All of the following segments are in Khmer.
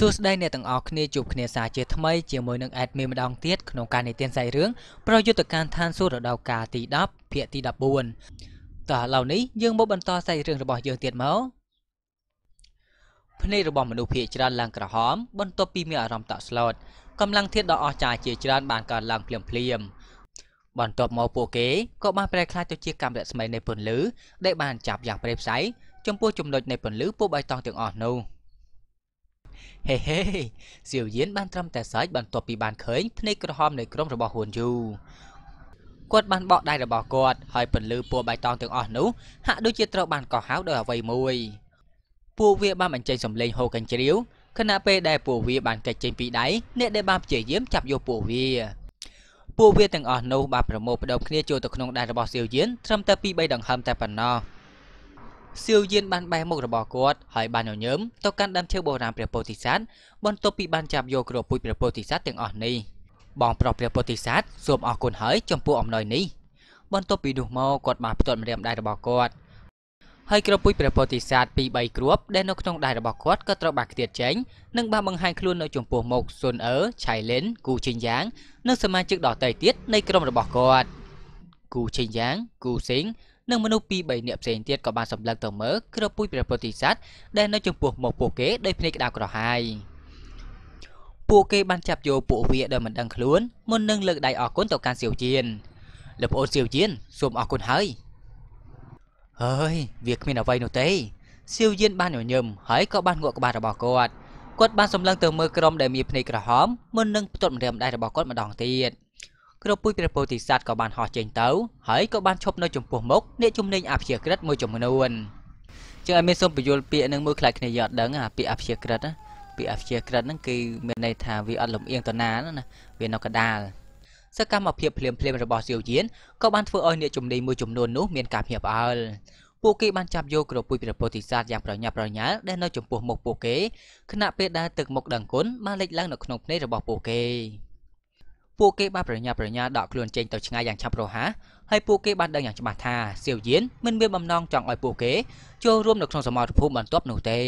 សួស្តីអ្នកទាំងអស់គ្នាជួបគ្នាសាជាថ្មីជាមួយនឹងអេដមីម្ដងទៀតក្នុងការនិទានសាច់រឿងប្រយុទ្ធកម្មឋានសួគ៌រដូវកាលទី10ភាគទី14តោះឥឡូវនេះយើងមកបន្តសាច់រឿងរបស់យើងទៀតមកភ្នែករបស់មនុស្សភាគច្រើនឡើងក្រហមបន្ទាប់ពីមានអារម្មណ៍តក់ស្លុតកម្លាំងធាតុដ៏អស្ចារ្យជាច្រើនបានកើតឡើងភ្លាមភ្លាម បន្ទាប់មកពួកគេក៏បានប្រែក្លាយទៅជាកម្មរស្មីនៃពន្លឺដែលបានចាប់យ៉ាងព្រៃផ្សៃចំពោះចំណុចនៃពន្លឺពូបៃតងទាំងអស់នោះ។ហេហេសៀវយានបានត្រឹមតែសើចបន្ទាប់ពីបានឃើញភ្នែកក្រហមនៃក្រុមរបស់ហ៊ុនយូគាត់បានបកដៃរបស់គាត់ហើយពន្លឺពណ៌បៃតងទាំងអស់នោះហាក់ដូចជាត្រូវបានកោះហៅដោយអ្វីមួយពួកវា បានបញ្ចេញសំឡេងហូរកញ្ជ្រៀវខណៈពេលដែលពួកវាបានកិច្ចចេញពីដៃអ្នកដែលបានព្យាយាមចាប់យកពួកវាពួកវាទាំងអស់នោះបានប្រមូលផ្ដុំគ្នាចូលទៅក្នុងដៃរបស់សៀវយានត្រឹមតែ2 3ដង្ហើមតែប៉ុណ្ណោះ។សៀវយានបានបេះមុខរបស់គាត់ហើយបានញញើមទៅកាន់ដើមឈើបុរាណព្រះពោធិសត្វបន្ទាប់ពីបានចាប់យកគ្រាប់ពូជព្រះពោធិសត្វទាំងអស់នេះបងប្រុសព្រះពោធិសត្វសូមអរគុណហើយចំពោះអំណោយនេះបន្ទាប់ពីនោះមកគាត់បានផ្ទាត់ម្រាមដៃរបស់គាត់ហើយគ្រាប់ពូជព្រះពោធិសត្វពី3គ្រាប់ដែលនៅក្នុងដៃរបស់គាត់ក៏ត្រូវបានខ្ទាតចេញនិងបានបង្ហាញខ្លួននៅចំពោះមុខស៊ុនអឺឆៃលិនគូជីងយ៉ាងនិងសមាជិកដទៃទៀតនៃក្រុមរបស់គាត់គូជីងយ៉ាងគូស៊ីងនិងមនុស្សពីរ3នាក់ផ្សេងទៀតក៏បានសម្លឹងទៅមើលគ្រាប់ពូជព្រះពោធិសត្វដែលនៅចំពោះមុខពួកគេដោយភ្នែកក្តៅក្រហាយពួកគេបានចាប់យកពួកវាដោយមិនដឹងខ្លួនមុននឹងលើកដៃអរគុណទៅកាន់សៀវជៀនលោកប្អូនសៀវជៀនសូមអរគុណហើយហើយវាគ្មានអ្វីនោះទេសៀវជៀនបានញញឹមហើយក៏បានងក់ក្បាលរបស់គាត់គាត់បានសម្លឹងទៅមើលក្រុមដែលមានភ្នែកក្រហមមុននឹងផ្ទុតម្រាមដៃរបស់គាត់ម្ដងទៀតគ្រាប់ពូជព្រះពោធិសត្វក៏បានហោះចេញទៅហើយក៏បានឈប់នៅចំពោះមុខអ្នកជំនាញអភិក្រិតមួយចំនួនជាងឲ្យមានសូមបញ្យល់ពាក្យនឹងមួយខ្លាចគ្នាយកដឹងអាពាក្យអភិក្រិតណាពាក្យអភិក្រិតហ្នឹងគឺមានន័យថាវាអត់លំអៀងទៅណាណាវានៅកដាលសកម្មភាពភ្លាមភ្លាមរបស់សៀវយានក៏បានធ្វើឲ្យអ្នកជំនាញមួយចំនួននោះមានការភ្ញាក់ផ្អើលពួកគេបានចាប់យកក្រពុយព្រះពោធិសត្វយ៉ាងប្រញាប់ប្រញាល់ដែលនៅចំពោះមុខពួកគេខណៈពេលដែលទឹកមុខដង្គុនបានលេចឡើងនៅក្នុងភ្នែករបស់ពួកគេ។ពួកគេបានប្រញាប់ប្រញាល់ដកខ្លួនចេញទៅឆ្ងាយយ៉ាងឆាប់រហ័សហើយពួកគេបានដឹងយ៉ាងច្បាស់ថាសៀវយៀនមិនមានបំណងចង់ឲ្យពួកគេចូលរួមនៅក្នុងសមរភូមិបន្ទាប់នោះទេ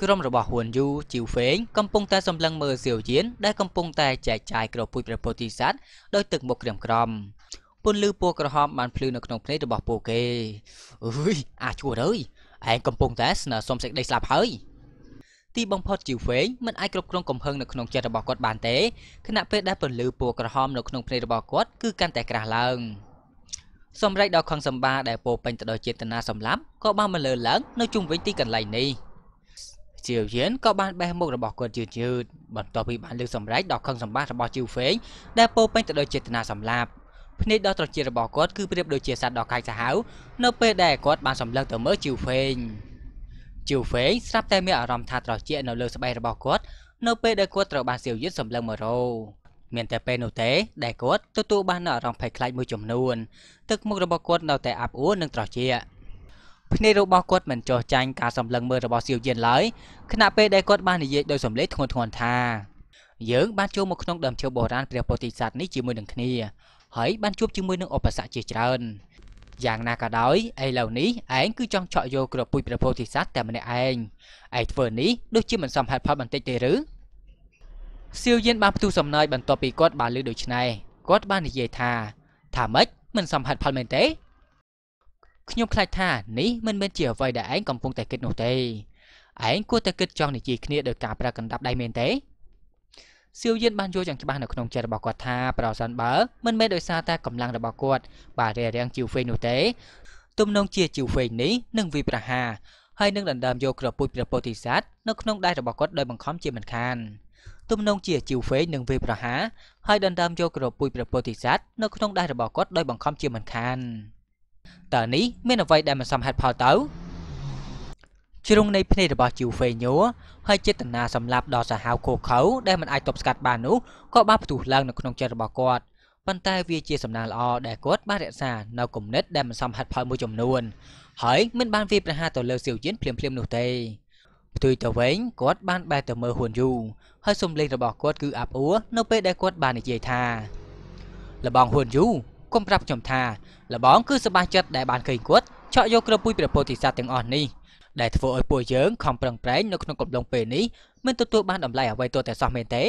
ក្រុមរបស់ហ៊ុនយូជីវហ្វេងកំពុងតែសម្លឹងមើលសៀវយៀនដែលកំពុងតែចែកចាយក្រពុយព្រះពោធិសត្វដោយទឹកមុខក្រៀមក្រំពន្លឺពណ៌ក្រហមបានភ្លឺនៅក្នុងភ្នែករបស់ពួកគេអើយអាឈួរអើយឯងកំពុងតែស្នើសុំសេចក្តីស្លាប់ហើយទីបំផុតជីវវែងមិនអាចគ្រប់គ្រងកំហឹងនៅក្នុងចិត្តរបស់គាត់បានទេខណៈពេលដែលពន្លឺពណ៌ក្រហមនៅក្នុងភ្នែករបស់គាត់គឺកាន់តែក្រាស់ឡើងសម្រេចដល់ខឹងសម្បាដែលពោពេញទៅដោយចេតនាសម្លាប់ក៏បានមកលើឡើង នៅជុំវិញទីកន្លែងនេះជីវយៀនក៏បានបេះមុខរបស់គាត់យឺតយឺតបន្ទាប់ពីបានលើកសម្រេចដល់ខឹងសម្បារបស់ជីវវែងដែលពោពេញទៅដោយចេតនាសម្លាប់ភ្នែកដ៏ត្រចៀករបស់គាត់គឺប្រៀបដូចជាសត្វដ៏កាចសាហាវនៅពេលដែលគាត់បាន សម្លឹងទៅមើលជីវវែងជីវហ្វេងស្រាប់តែមានអារម្មណ៍ថាត្រជាក់នៅលើស្បែករបស់គាត់នៅពេលដែលគាត់ត្រូវបានសៀវយឺតសម្លឹងមករោមានតែពេលនោះទេដែលគាត់ទទួលបាននូវអារម្មណ៍ភ័យខ្លាចមួយចំនួនទឹកមុខរបស់គាត់នៅតែអាប់អួរនិងត្រជាក់ភ្នែករបស់គាត់មិនចោះចាញ់ការសម្លឹងមើលរបស់សៀវយឺនឡើយខណៈពេលដែលគាត់បាននិយាយដោយសម្លេងធ្ងន់ធ្ងរថាយើងបានចូលមកក្នុងដើមឈើបុរាណព្រះពោធិសត្វនេះជាមួយនឹងគ្នាហើយបានជួបជាមួយនឹងឧបសគ្គជាច្រើនយ៉ាងណាក៏ដោយឥឡូវនេះឯងគឺចង់ឆក់យកក្រពុយព្រះពោធិសត្វតែម្នាក់ឯងឯងធ្វើនេះដូចជាមិនសមហេតុផលបន្តិចទេឬសៀវយានបានផ្ទុះសំណើចបន្ទាប់ពីគាត់បានឮដូច្នេះគាត់បាននិយាយថាថាម៉េចមិនសមហេតុផលមែនទេខ្ញុំខ្លាចថានេះមិនមែនជាអ្វីដែលឯងកំពុងតែគិតនោះទេឯងគួរតែគិតចង់និយាយគ្នាដោយការប្រើកណ្ដាប់ដៃមែនទេសៀវយិនបានយល់យ៉ាងច្បាស់នៅក្នុងចិត្តរបស់គាត់ថាប្រសិនបើមិនមែនដោយសារតែកម្លាំងរបស់គាត់បាទរារាំងជីវហ្វេងនោះទេទំនងជាជីវហ្វេងនេះនឹងវិប្រហាហើយនឹងដណ្ដើមយកក្រពុជព្រះពោធិសត្វនៅក្នុងដៃរបស់គាត់ដោយបង្ខំជាមិនខានទំនងជាជីវហ្វេងនឹងវាប្រហាហើយដណ្ដើមយកក្រពុយព្រះពោធិសត្វនៅក្នុងដៃរបស់គាត់ដោយបង្ខំជាមិនខានតើនេះមានអ្វីដែលមិនសមហេតុផលទៅជ្រុងនៃភ្នែករបស់ជីវហ្វេញូហើយចេតនាសម្លាប់ដ៏សាហាវឃោរឃៅដែលមិនអាចទប់ស្កាត់បាននោះក៏បានផ្ទុះឡើងនៅក្នុងចិត្តរបស់គាត់ប៉ុន្តែវាជាសំណាងល្អដែលគាត់បានរក្សានៅគំនិតដែលមិនសមហេតុផលមួយចំនួនហើយមិនបានវាប្រហារទៅលើសៀវជៀនភ្លាមៗនោះទេផ្ទុយទៅវិញគាត់បាន បែរទៅមើលហ៊ុនយូហើយសំឡេងរបស់គាត់គឺអាប់អួរនៅពេលដែលគាត់បាននិយាយថាលបងហ៊ុនយូគុំប្រាប់ខ្ញុំថាលបងគឺសប្បាយចិត្តដែលបានឃើញគាត់ឆក់យកក្រពុយព្រះពោធិសត្វទាំងអស់នេះដែលធ្វើឲ្យពួកយើងខំប្រឹងប្រែងនៅក្នុងកំឡុងពេលនេះមិនទទួលបានតម្លៃអ្វីទោះតែសោះមែនទេ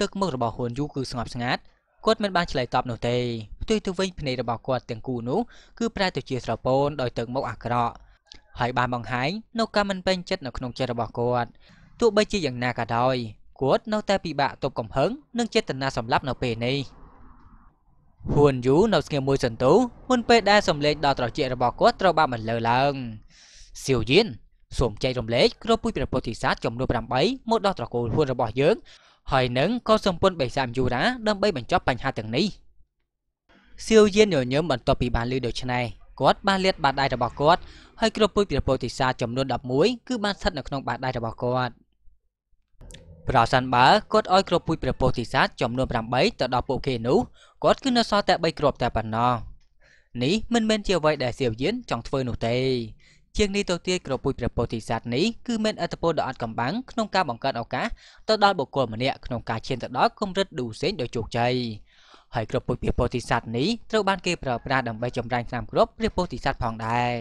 ទឹកមុខរបស់ហ៊ុនយូគឺស្ងប់ស្ងាត់គាត់មិនបានឆ្លើយតបនោះទេផ្ទុយទៅវិញភ្នែករបស់គាត់ទាំងគូនោះគឺប្រែទៅជាស្រពោនដោយទឹកមុខអាក្រក់ហើយបានបង្ហាញនៅការមិនពេញចិត្តនៅក្នុងចិត្តរបស់គាត់ទោះបីជាយ៉ាងណាក៏ដោយគាត់នៅតែពិបាកទប់កំហឹងនិងចេតនាសម្លាប់នៅពេលនេះហ៊ួនយូនៅស្ងៀមមួយសន្ទុះមុនពេលដែលសម្លេងដ៏ត្រជាក់របស់គាត់ត្រូវបានបន្លឺឡើងសៀវយៀនសូមចែករំលែកក្រុមពុយព្រះពោធិសត្វចំនួន8មកដល់ត្រកូលហ៊ួនរបស់យើងហើយនឹងក៏សម្ពន្ធបេសាមយូរ៉ាដើម្បីបញ្ចប់បញ្ហាទាំងនេះសៀវយៀនញញឹមបន្ទាប់ពីបានឮដូច្នេះគាត់បានលាតបាតដៃរបស់គាត់ហើយក្រុមពុយព្រះពោធិសត្វចំនួន11គឺបានស្ថិតនៅក្នុងបាតដៃរបស់គាត់ប្រសិនបើគាត់ឲ្យគ្រាប់ពូជព្រះពោធិសត្វចំនួន8ទៅដល់ពួកគេនោះគាត់គឺនៅសល់តែ3គ្រាប់តែប៉ុណ្ណោះនេះមិនមែនជាអ្វីដែលសៀវយៀនចង់ធ្វើនោះទេជាងនេះទៅទៀតក្រពុយព្រះពោធិសត្វនេះគឺមានអត្តពលដ៏អត់កំបាំងក្នុងការបង្កើតឱកាសទៅដល់បុគ្គលម្នាក់ក្នុងការឈានទៅដល់គម្រិតឌូសេនដោយជោគជ័យហើយក្រពុយព្រះពោធិសត្វនេះត្រូវបានគេប្រើប្រាស់ដើម្បីចម្រាញ់ឆ្នាំគ្រប់ព្រះពោធិសត្វផងដែរ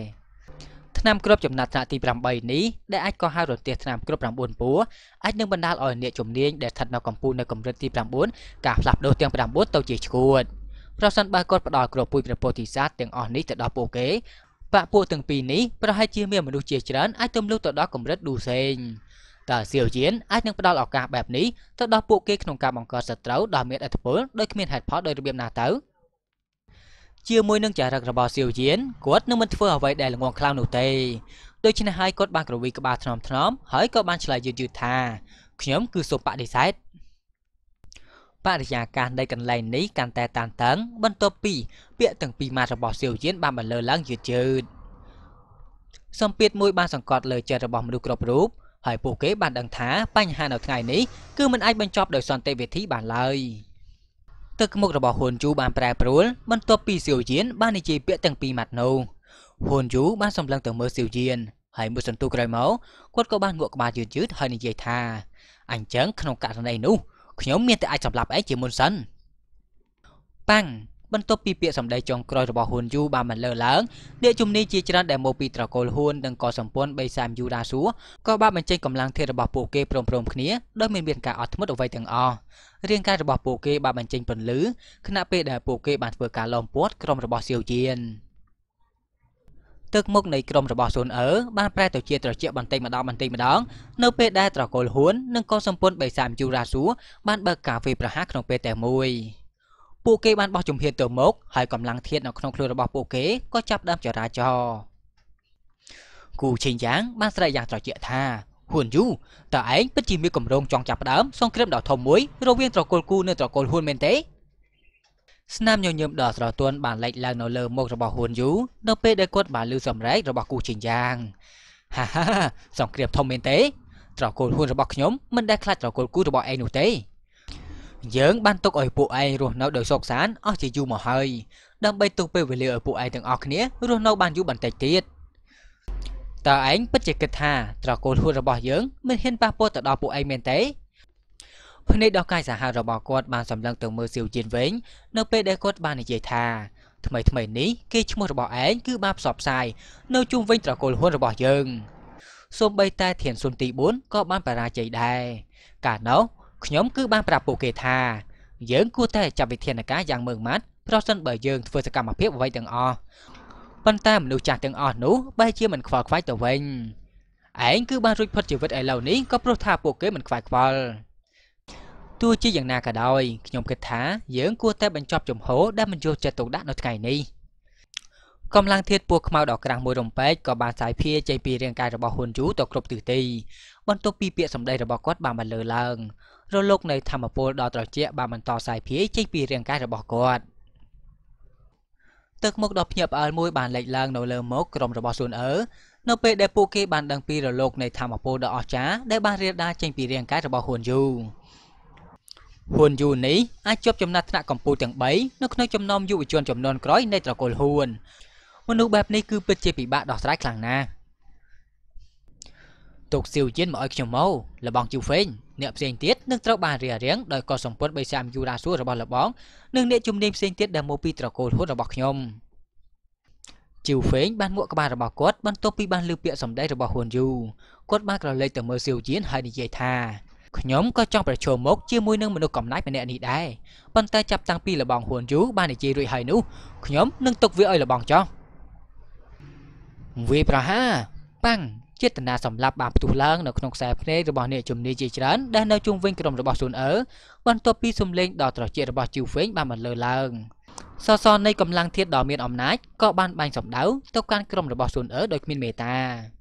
ឆ្នាំគ្រប់ចំណាត់ថ្នាក់ទី8នេះដែលអាចកោះហៅរន្ទះឆ្នាំគ្រប់9ពួរអាចនឹងបណ្ដាលឲ្យអ្នកជំនាញដែលស្ថិតនៅកម្ពុជានៅកម្រិតទី9ការផ្លាស់ប្ដូរទាំង9ទៅជាឈួតប្រសិនបើគាត់ផ្ដល់ក្រពុយព្រះពោធិសត្វទាំងអស់នេះទៅដល់ពួកគេបពពួកទាំងពីរនេះប្រហែលជាមានមនុស្សជាច្រើនអាចទំលុះទៅដល់កម្រិតឌូសេងតើសៀវយានអាចនឹងផ្ដល់ឱកាសបែបនេះទៅដល់ពួកគេក្នុងការបង្កើតសត្រូវដ៏មានឥទ្ធិពលដោយគ្មានហេតុផលដោយរបៀបណាទៅជាមួយនឹងចារឹករបស់សៀវយានគាត់នឹងមិនធ្វើអ្វីដែលល្ងងខ្លៅនោះទេដូច្នេះហើយគាត់បានក្រវីក្បាលថ្នមថ្នមហើយក៏បានឆ្លើយយឺតយឺតថាខ្ញុំគឺសូមបដិសេធបរិយាកាសនៃកន្លែងនេះកាន់តែតានតឹងបន្ទាប់ពីពាក្យទាំងពីរម៉ាត់របស់សៀវជៀនបានបន្លឺឡើងយឺតយឺតសម្ពាធមួយបានសង្កត់លើចិត្តរបស់មនុស្សគ្រប់រូបហើយពួកគេបានដឹងថាបញ្ហានៅថ្ងៃនេះគឺមិនអាចបញ្ចប់ដោយសន្តិវិធីបានឡើយទឹកមុខរបស់ហ៊ុនជូបានប្រែប្រួល បន្ទាប់ពីសៀវជៀនបាននិយាយពាក្យទាំងពីរម៉ាត់នោះហ៊ុនយូបានសម្លឹងទៅមើលសៀវជៀនហើយមួយសន្ទុះក្រោយមកគាត់ក៏បានងក់ក្បាលយឺតយឺតហើយនិយាយថាអញ្ចឹងក្នុងករណីនោះខ្ញុំមានតែអាចសម្លាប់ឯងជាមុនសិនប៉ាំងបន្ទាប់ពីពាក្យសម្ដីចុងក្រោយរបស់ហ៊ុនយូបានបន្លឺឡើងអ្នកជំនាញជាច្រើនដែលមកពីត្រកូលហ៊ុននិងក៏សម្ព័ន្ធបេសាមយូរ៉ាស៊ូក៏បានបញ្ចេញកម្លាំងធាតរបស់ពួកគេព្រមព្រមគ្នាដោយមានមានការអត់ធ្មត់អ្វីទាំងអស់រាងកាយរបស់ពួកគេបានបញ្ចេញពន្លឺខណៈពេលដែលពួកគេបានធ្វើការឡោមព័ទ្ធក្រុមរបស់សៀវជៀនទឹកមុខនៃក្រុមរបស់ស៊ុនអឺបានប្រែទៅជាត្រជាក់បន្តិចម្ដងបន្តិចម្ដង នៅពេលដែលត្រកូលហ៊ួននិងកូនសម្ពន្ធបេសាមយូរ៉ាស៊ូបានបើកកាហ្វេប្រហារក្នុងពេលតែមួយពួកគេបានបោះជំហានទៅមុខហើយកម្លាំងធាតនៅក្នុងខ្លួនរបស់ពួកគេក៏ចាប់ដើមចរាចរគូឈីងយ៉ាងបានស្រែកយ៉ាងត្រជាក់ថាហ៊ួនយូតើឯងពិតជាមានកម្រងចង់ចាប់ដើមសង្គ្រាមដ៏ធំមួយ រវាងត្រកូលគូនិងត្រកូលហ៊ួនមែនទេស្នាមញញឹមដ៏ស្រទន់បានលេចឡើងនៅលើមុខរបស់ហ៊ុនយូនៅពេលដែលគាត់បានឮសម្រែករបស់គូជាយ៉ាងហាហាសង្គ្រាមធំមែនទេត្រកូលហ៊ុនរបស់ខ្ញុំមិនដែលខ្លាចត្រកូលគូរបស់ឯងនោះទេយើងបានទុកឲ្យពួកឯងរស់នៅដោយសុខសាន្តអស់ជាយូរមកហើយដើម្បីទុកពេលវេលាឲ្យពួកឯងទាំងអស់គ្នារស់នៅបានយូរបន្តិចទៀតតើឯងពិតជាគិតថាត្រកូលហ៊ុនរបស់យើងមិនហ៊ានប៉ះពាល់ទៅដល់ពួកឯងមែនទេភ្នែកដ៏កាយសាហាវរបស់គាត់បានសម្លឹងទៅមើលសៀវជៀនវិញនៅពេលដែលគាត់បាននិយាយថាថ្មីថ្មីនេះគេឈ្មោះរបស់ឯងគឺបានផ្សព្វផ្សាយនៅជុំវិញត្រកូលហ៊ុនរបស់យើងសូម្បីតែធានស៊ុនទី4ក៏បានបរាជ័យដែរកាលនោះខ្ញុំគឺបានប្រាប់ពួកគេថាយើងគួរតែចាត់វិធានការយ៉ាងម៉ឺងម៉ាត់ប្រសិនបើយើងធ្វើសកម្មភាពអ្វីទាំងអស់ប៉ុន្តែមនុស្សចាស់ទាំងអស់នោះបែរជាមិនខ្វល់ខ្វាយទៅវិញឯងគឺបានរួចផុតជីវិតឥឡូវនេះក៏ព្រោះថាពួកគេមិនខ្វាយខ្វល់ទោះជាយ៉ាងណាក៏ដោយខ្ញុំគិតថាយើងគួរតែបញ្ចប់ជំហរដែលមិនយកចិត្តទុកដាក់នៅថ្ងៃនេះកម្លាំងធាតពូខ្មៅដ៏ក្រាស់មួយរំពេចក៏បានសាយភាជ័យពីរាងកាយរបស់ហ៊ុនយូទៅគ្រប់ទិសទី បន្ទាប់ពីពាក្យសម្ដីរបស់គាត់បានបន្លឺឡើង រលកនៃធម្មពលដ៏ត្រជាក់បានបន្តសាយភាជ័យពីរាងកាយរបស់គាត់ទឹកមុខដ៏ភ្ញាក់ផ្អើលមួយបានលេចឡើងនៅលើមុខក្រុមរបស់ស៊ុនអឺនៅពេលដែលពួកគេបានដឹងពីរលកនៃធម្មពលដ៏អស្ចារ្យដែលបានរាលដាលចេញពីរាងកាយរបស់ហ៊ុនយូហ៊ុនយូនេះអាចជាប់ចំណាត់ថ្នាក់កម្ពុជាទាំង3នៅក្នុងចំណោមយុវជនចំនួនក្រោយនៃត្រកូលហ៊ួនមនុស្សបែបនេះគឺពិតជាពិបាកដោះស្រាយខ្លាំងណាស់ទុកសៀវជៀនមកឲ្យខ្ញុំមកលបងជូហ្វេងអ្នកផ្សេងទៀតនឹងត្រូវបានរារាំងដោយកសម្ពន្ធបីសាមយូរ៉ាស៊ូរបស់លបងនិងអ្នកជំនាញផ្សេងទៀតដែលមកពីត្រកូលហ៊ុនរបស់ខ្ញុំជីវហ្វេងបានមួកក្បាលរបស់គាត់ បន្ទាប់ពីបានលើពាក្យសម្ដីរបស់ហ៊ុនយូគាត់បានក្រឡេកទៅមើលសៀវជៀនហើយនិយាយថាខ្ញុំក៏ចង់ប្រឈមមុខជាមួយនឹងមនុស្សកំណាចម្នាក់នេះដែរប៉ុន្តែចាប់តាំងពីលបងហ៊ួនយូបាននិយាយរួចហើយនោះខ្ញុំនឹងទុកវាឲ្យលបងចោះវាប្រហាប៉ាំងចេតនាសម្លាប់បានផ្ទុះឡើងនៅក្នុងខ្សែភ្នែករបស់អ្នកជំនាញជាច្រើនដែលនៅជុំវិញក្រុមរបស់ស៊ុនអឺបន្ទាប់ពីសំលេងដ៏ត្រចៀករបស់ជីវវិញបានបន្លឺឡើងសសរនៃកម្លាំងធាតដ៏មានអំណាចក៏បានបាញ់សម្ដៅទៅកាន់ក្រុមរបស់ស៊ុនអឺដោយគ្មានមេត្តា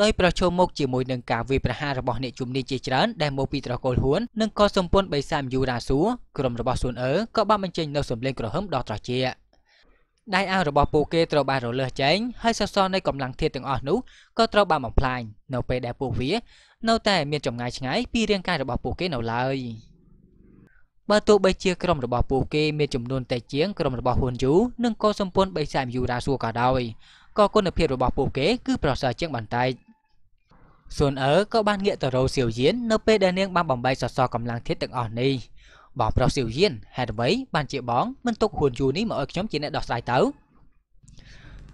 ដោយប្រឈមមុខជាមួយនឹងការវាយប្រហាររបស់អ្នកជំនាញជាច្រើនដែលមកពីត្រកូលហ៊ួននិងក៏សម្ព័ន្ធបិសាមយូរ៉ាស៊ូក្រុមរបស់ស៊ុនអឺក៏បានបញ្ចេញនូវសម្លេងក្រហមដ៏ត្រចៀកដៃអៅរបស់ពួកគេត្រូវបានរលើសចេញហើយសសរនៃកម្លាំងធាតុទាំងអស់នោះក៏ត្រូវបានបំផ្លាញនៅពេលដែលពួកវានៅតែមានចម្ងាយឆ្ងាយពីរាងកាយរបស់ពួកគេនៅឡើយបើទោះបីជាក្រុមរបស់ពួកគេមានចំនួនតិចជាងក្រុមរបស់ហ៊ុនយូនិងក៏សម្ព័ន្ធបិសាមយូរ៉ាស៊ូក៏ដោយក៏គុណភាពរបស់ពួកគេគឺប្រសើរជាងបន្តិច។សួនអើក៏បានងាកទៅរោសៀវយៀននៅពេលដែលនាងបានបំបីសសរកម្លាំងធាតុទាំងអស់នេះបងប្រុសសៀវយៀនហេតុអ្វីបានជាបងមិនទុកហ៊ួនយូនេះមកឲ្យខ្ញុំជាអ្នកដោះស្រាយទៅ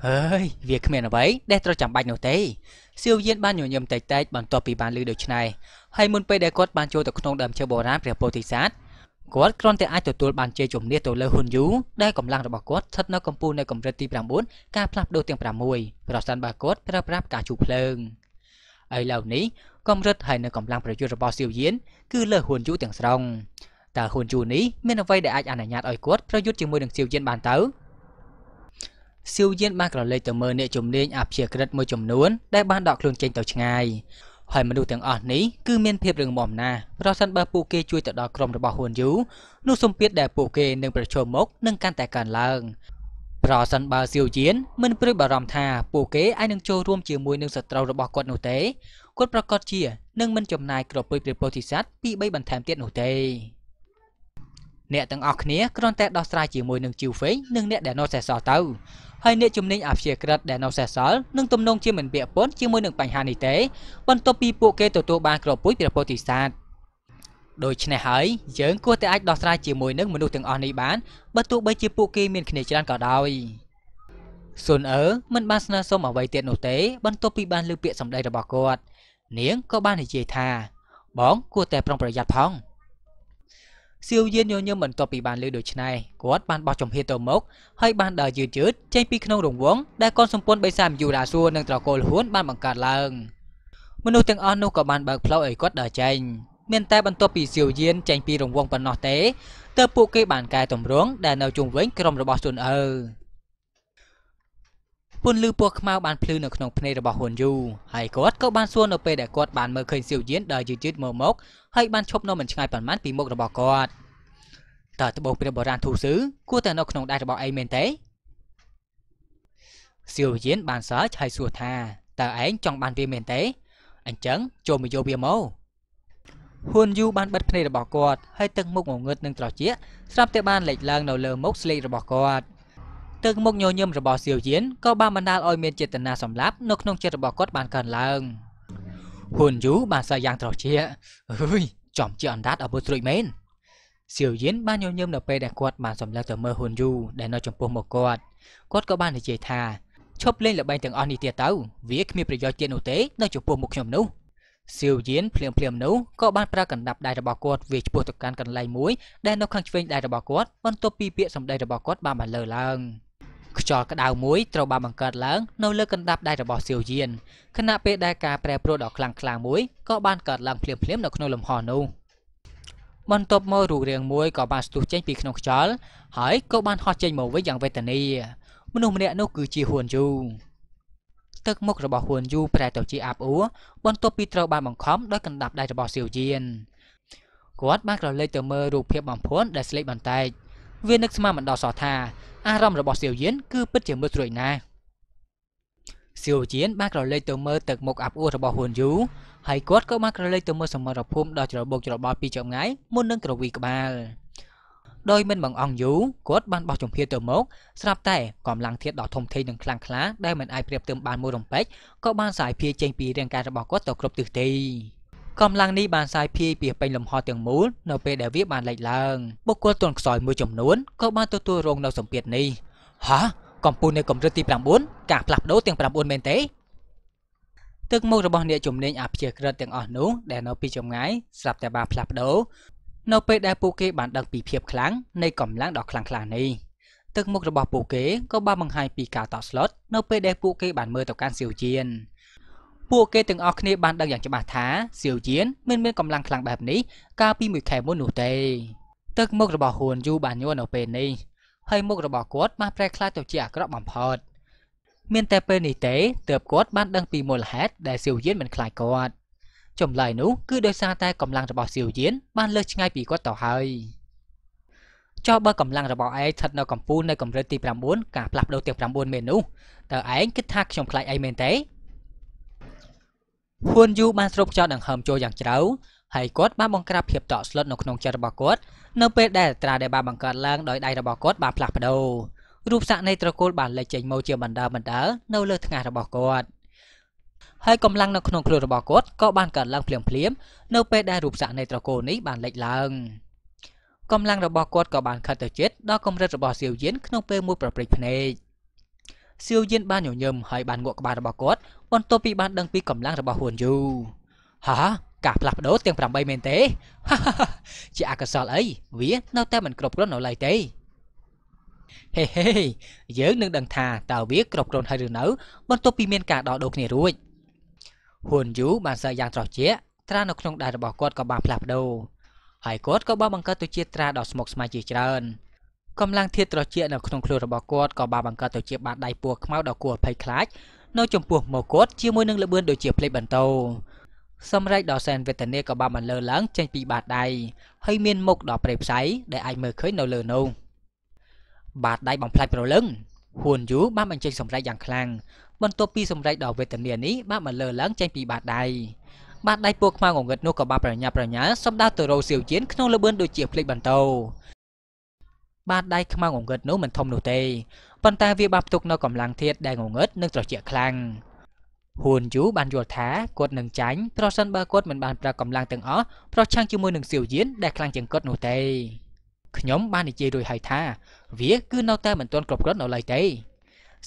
អើយវាគ្មានអ្វីដែលត្រូវចាំបាច់នោះទេសៀវយៀនបានញញឹមតិចតិចបន្ទាប់ពីបានឮដូច្នេះហើយមុនពេលដែលគាត់បានចូលទៅក្នុងដើមឈើបុរាណព្រះពោធិសត្វគាត់គ្រាន់តែអាចទទួលបានជ័យជំនះទៅលើហ៊ុនយូដែលកម្លាំងរបស់គាត់ស្ថិតនៅកម្ពូលនៅកម្រិតទី9ការផ្លាស់ប្ដូរទាំង6ប្រសិនបើគាត់ប្រើប្រាស់ផ្កាជូរភ្លើង។ឥឡូវនេះកម្រិតហើយនៅកម្លាំងប្រយុទ្ធរបស់សៀវយៀនគឺលើហ៊ុនយូទាំងស្រុងតើហ៊ុនយូនេះមានអ្វីដែលអាចអនុញ្ញាតឲ្យគាត់ប្រយុទ្ធជាមួយនឹងសៀវយៀនបានទៅសៀវយៀនបានក្រឡេកទៅមើលអ្នកជំនាញអភិក្រិតមួយចំនួនដែលបានដកខ្លួនចេញទៅឆ្ងាយហើយមនុស្សទាំងអស់នេះគឺមានភាពរឹងមាំណាស់ប្រសិនបើពួកគេជួយទៅដល់ក្រុមរបស់ហ៊ុនយូនោះសម្ពាធដែលពួកគេនឹងប្រឈមមុខនឹងកាន់តែកើនឡើងប្រសិនបើសៀវជានមិនព្រួយបារម្ភថាពួកគេអាចនឹងចូលរួមជាមួយនឹងសត្រូវរបស់គាត់នោះទេគាត់ប្រកាសជានឹងមិនចំណាយក្រពុយព្រះពោធិសត្វពី3បន្ថែមទៀតនោះទេអ្នកទាំងអស់គ្នាគ្រាន់តែដោះស្រាយជាមួយនឹងជីវហ្វេងនិងអ្នកដែលនៅសេសសល់ទៅហើយអ្នកជំនាញអភិជាក្រិតដែលនៅសេសសល់នឹងទំនងជាមិនពាក់ព័ន្ធជាមួយនឹងបញ្ហានេះទេបន្ទាប់ពីពួកគេទទួលបានក្រពុយព្រះពោធិសត្វដូច្នេះហើយយើងគួរតែអាចដោះស្រាយជាមួយនឹងមនុស្សទាំងអស់នេះបានបើទោះបីជាពួកគេមានគ្នាច្រើនក៏ដោយស៊ុនអឺមិនបានស្នើសុំអ្វីទៀតនោះទេ បន្ទាប់ពីបានលើពាក្យសម្ដីរបស់គាត់នាងក៏បាន និយាយថា បងគួរតែប្រុងប្រយ័ត្នផងសៀវយានញញឹមបន្ទាប់ពីបានលើដូច្នេះគាត់បានបោះចំហៀតទៅមុខហើយបានដើរយឺតយឺតចេញពីក្នុងរង្វង់ដែលកូនសម្ពន្ធបិសាមយូរ៉ាសួរនិងត្រកូលហ៊ួនបានបង្កើតឡើងមនុស្សទាំងអស់នោះក៏បានបើកផ្លូវឲ្យគាត់ដើរចេញមានតែបន្ទាប់ពីសៀវយានចេញពីរង្វង់ប៉ុណ្ណោះទេទើបពួកគេបានកែតម្រង់ដែលនៅជុំវិញក្រុមរបស់ជុនអើពន្លឺពណ៌ខ្មៅបានភ្លឺនៅក្នុងភ្នែករបស់ហ៊ុនយូហើយគាត់ក៏បានសួរនៅពេលដែលគាត់បានមើលឃើញសៀវយានដែលយឺតយឺតមើលមកហើយបានឈប់នៅមិនឆ្ងាយប៉ុន្មានពីមុខរបស់គាត់តើត្បូងព្រះបុរាណធូស៊ឺគួរតែនៅក្នុងដៃរបស់អីមែនទេសៀវយានបានសើចហើយសួរថាតើឯងចង់បានវាមែនទេអញ្ចឹងចូលមកយកវាមកហ៊ុនយូបានបិទភ្នែករបស់គាត់ហើយទឹកមុខងងឹតនិងត្រចៀកស្រាប់តែបានលេចឡើងនៅលើមុខស្លេករបស់គាត់ទឹកមុខញញឹមរបស់សៀវយៀនក៏បានបណ្ដាលឲ្យមានចេតនាសម្លាប់នៅក្នុងចិត្តរបស់គាត់បានកើនឡើងហ៊ុនយូបានសើយ៉ាងត្រចៀកអើយចំជាអណ្ដាតអពុត្រួយមែនសៀវយៀនបានញញឹមនៅពេលដែលគាត់បានសម្លាប់ទៅមើលហ៊ុនយូដែលនៅចំពោះមុខគាត់គាត់ក៏បាននិយាយថាឈប់លេងល្បែងទាំងអស់នេះទៀតទៅវាគ្មានប្រយោជន៍ទៀតនោះទេនៅចំពោះមុខខ្ញុំនោះសៀវយានភ្លាមភ្លាមនោះក៏បានប្រើកណ្ដាប់ដៃរបស់គាត់វាឆ្ពោះទៅកាន់កន្លែងមួយដែលនៅខាងឆ្វេងដៃរបស់គាត់បន្ទាប់ពីពាក្យសម្ដីរបស់គាត់បានបន្លឺឡើងខ្យល់ក្តៅមួយត្រូវបានបង្កើតឡើង នៅលើកណ្ដាប់ដៃរបស់សៀវយានខណៈពេលដែលការប្រែប្រួលដ៏ខ្លាំងក្លាមួយក៏បានកើតឡើងភ្លាមភ្លាមនៅក្នុងលំហនោះបន្ទាប់មករូបរាងមួយក៏បានស្ទុះចេញពីក្នុងខ្យល់ហើយក៏បានហោះចេញមកវិញយ៉ាងវេទនា មនុស្សម្នាក់នោះគឺជាហ៊ួនយូទឹកមុខរបស់ហ៊ួនយូប្រែទៅជាអាប់អួរបន្ទាប់ពីត្រូវបានបង្ខំដោយកណ្ដាប់ដៃរបស់សៀវយានគាត់បានក្រឡេកទៅមើលរូបភាពបំភួនដែលស្លេកបន្តែកវានឹកស្មានមិនដល់សោះថា អារម្មណ៍របស់សៀវយានគឺពិតជាមើលស្រួយណាស់សៀវយានបានក្រឡេកទៅមើលទឹកមុខអាប់អួររបស់ហ៊ួនយូហើយគាត់ក៏បានក្រឡេកទៅមើលសមរភូមិដ៏ច្របូកច្របល់ពីចម្ងាយមុននឹងក្រវីក្បាលដោយមិនបង្អង់យូរគាត់បានបោះជំហាទៅមុខស្រាប់តែកម្លាំងធាតុដ៏ធំធេងនិងខ្លាំងក្លាដែលមិនអាចប្រៀបផ្ទឹមបានមួយរំពេចក៏បានសាយភាយចេញពីរាងកាយរបស់គាត់ទៅគ្រប់ទិសទីកម្លាំងនេះបានសាយភាយពីពេញលំហទាំងមូលនៅពេលដែលវាបានលេចឡើងបុគ្គលទន់ខ្សោយមួយចំនួនក៏បានទទួលរងនៅសម្ពាធនេះហាកម្ពុជានៅកម្រិតទី9ការផ្លាស់ប្ដូរទាំង9មែនទេទឹកមុខរបស់អ្នកជំនាញអព្យាក្រឹតទាំងអស់នោះដែលនៅពីចម្ងាយស្រាប់តែបានផ្លាស់ប្ដូរនៅពេលដែលពួកគេបានដឹងពីភាពខ្លាំងនៃកម្លាំងដ៏ខ្លាំងក្លានេះទឹកមុខរបស់ពួកគេក៏បានបង្ហាញពីការតក់ស្លុតនៅពេលដែលពួកគេបានមើលទៅកាន់សៀវជៀនពួកគេទាំងអស់គ្នាបានដឹងយ៉ាងច្បាស់ថាសៀវជៀនមិនមានកម្លាំងខ្លាំងបែបនេះកាលពីមួយខែមុននោះទេទឹកមុខរបស់ហ៊ួនយូបានញ័រនៅពេលនេះហើយមុខរបស់គាត់បានប្រែក្លាយទៅជាអាក្រក់បំផុតមានតែពេលនេះទេទើបគាត់បានដឹងពីមូលហេតុដែលសៀវយៀនមិនខ្លាចគាត់ចម្លើយនោះគឺដោយសារតែកម្លាំងរបស់សៀវយានបានលើសឆ្ងាយពីគាត់ទៅហើយចុះបើកម្លាំងរបស់ឯងស្ថិតនៅកម្ពូលនៅកម្រិតទី9ការផ្លាស់ប្ដូរទាំង9មេនោះតើឯងគិតថាខ្ញុំខ្លាចឯងមែនទេហ៊ុនយូបានស្រូបខ្យល់ដង្ហើមចូលយ៉ាងជ្រៅហើយគាត់បានបង្ក្រាបភាពតក់ស្លុតនៅក្នុងចិត្តរបស់គាត់នៅពេលដែលអត្រាដែលបានបង្កើតឡើងដោយដៃរបស់គាត់បានផ្លាស់ប្ដូររូបស័ក្តិនៃត្រកូលបានលេចចេញមកជាបណ្ដើបណ្ដើនៅលើថ្ងាសរបស់គាត់ហើយកម្លាំងនៅក្នុងខ្លួនរបស់គាត់ក៏បានកើនឡើងភ្លាមភ្លាមនៅពេលដែលរូបស័ក្តិនៃត្រកូលនេះបានលេចឡើងកម្លាំងរបស់គាត់ក៏បានខិតទៅជិតដល់កម្រិតរបស់សៀវយិនក្នុងពេលមួយប្រព្រឹត្តភ្នែកសៀវយិនបានញញឹមហើយបានងក់ក្បាលរបស់គាត់បន្ទាប់ពីបានដឹងពីកម្លាំងរបស់ហ៊ុនយូហាការផ្លាស់ប្ដូរទាំង8មែនទេជាអកុសលអីវានៅតែមិនគ្រប់គ្រាន់នៅឡើយទេហេហេយើងនឹងដឹងថាតើវាគ្រប់គ្រាន់ហើយឬនៅបន្ទាប់ពីមានការដោះដូរគ្នារួចហ៊ុនយូបានសើយ៉ាងត្រចៀកត្រានៅក្នុងដៃរបស់គាត់ក៏បានផ្លាស់ប្ដូរហើយគាត់ក៏បានបង្កើតទៅជាត្រាដ៏ស្មុគស្មាញជាច្រើនកម្លាំងធាតុត្រចៀកនៅក្នុងខ្លួនរបស់គាត់ក៏បានបង្កើតទៅជាបាតដៃពួរខ្មៅដ៏គួរឲ្យភ័យខ្លាចនៅចំពោះមកគាត់ជាមួយនឹងល្បឿនដូចជាផ្លេចបន្តោសម្រេចដ៏សែនវេទនាក៏បានបន្លឺឡើងចេញពីបាតដៃហើយមានមុខដ៏ប្រេផ្សៃដែលអាចមើលឃើញនៅលើនោះបាតដៃបំផ្លាច់ប្រលឹងហ៊ួនយូបានបញ្ចេញសម្រេចយ៉ាងខ្លាំងបន្ទាប់ពីសម្រែកដ៏វេទនានេះបានបន្លឺឡើងចេញពីបាតដៃបាតដៃពួកខ្មៅងងឹតនោះក៏បានប្រញាប់ប្រញាល់សម្ដៅទៅរោសៀវជៀនក្នុងលបឿនដូចជាភ្លេចបន្តោបាតដៃខ្មៅងងឹតនោះមិនធំនោះទេប៉ុន្តែវាបានផ្ទុកនៅកម្លាំងធាតដែលងងឹតនិងត្រជាក់ខ្លាំងហ៊ួនយូបានយល់ថាគាត់នឹងចាញ់ប្រសិនបើគាត់មិនបានប្រើកម្លាំងទាំងអស់ប្រឆាំងជាមួយនឹងសៀវយៀនដែលខ្លាំងជាងគាត់នោះទេខ្ញុំបាននិយាយរួចហើយថាវាគឺនៅតែមិនទាន់គ្រប់គ្រាន់នៅឡើយទេ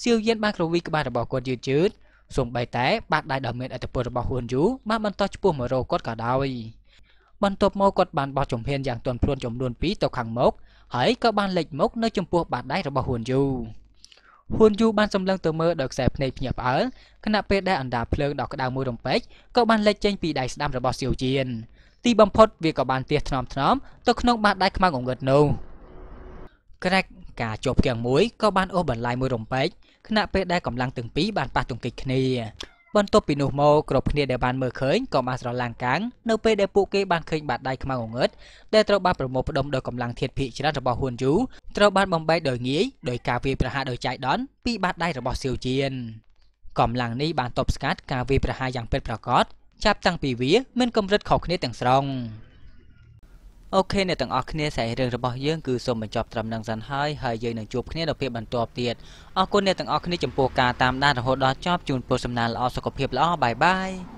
សៀវយានបានគ្រវីក្បាលរបស់គាត់យឺតយឺតសូម្បីតែបាតដៃដ៏មានឥទ្ធិពលរបស់ហ៊ុនយូបានបន្តឈ្មោះមករកគាត់ក៏ដោយបន្ទាប់មកគាត់បានបោះជំហានយ៉ាងទន់ភ្លន់ចំនួន2ទៅខាងមុខហើយក៏បានលេចមុខនៅចំពោះបាតដៃរបស់ហ៊ុនយូហ៊ុនយូបានសម្លឹងទៅមើលដោយខ្សែភ្នែកភ្ញាក់ផ្អើលខណៈពេលដែលអណ្ដាតភ្លើងដ៏ក្តៅមួយរំពេចក៏បានលេចចេញពីដៃស្ដាំរបស់សៀវជានទីបំផុតវាក៏បានទះថ្នមថ្នមទៅក្នុងបាតដៃខ្មៅងងឹតនោះក្រែកការជាប់គាំងមួយក៏បានអូសបន្លាយមួយរំពេចខណៈពេលដែលកម្លាំងទាំងពីរបានប៉ះទង្គិចគ្នាបន្ទាប់ពីនោះមកគ្រប់គ្នាដែលបានមើលឃើញក៏បានស្រឡាំងកាំងនៅពេលដែលពួកគេបានឃើញបាតដៃខ្មៅងងឹតដែលត្រូវបានប្រមូលផ្ដុំដោយកម្លាំងធាតុភាគច្រើនរបស់ហ៊ុនយូត្រូវបានបំបែកដោយងាយដោយការវាយប្រហារដោយចៃដន្យពីបាតដៃរបស់សៀវជៀនកម្លាំងនេះបានទប់ស្កាត់ការវាយប្រហារយ៉ាងពិតប្រាកដចាប់តាំងពីវាមានកម្រិតខុសគ្នាទាំងស្រុង។អូខេអ្នកទាំងអស់គ្នាសាច់រឿងរបស់យើងគឺសូមបញ្ចប់ត្រឹមនឹងសិនហើយហើយយើងនឹងជួបគ្នានៅពេលបន្ទាប់ទៀតអរគុណអ្នកទាំងអស់គ្នាចំពោះការតាមដានរហូតដល់ចប់ជូនពរសំណាងល្អសុខភាពល្អបាយបាយ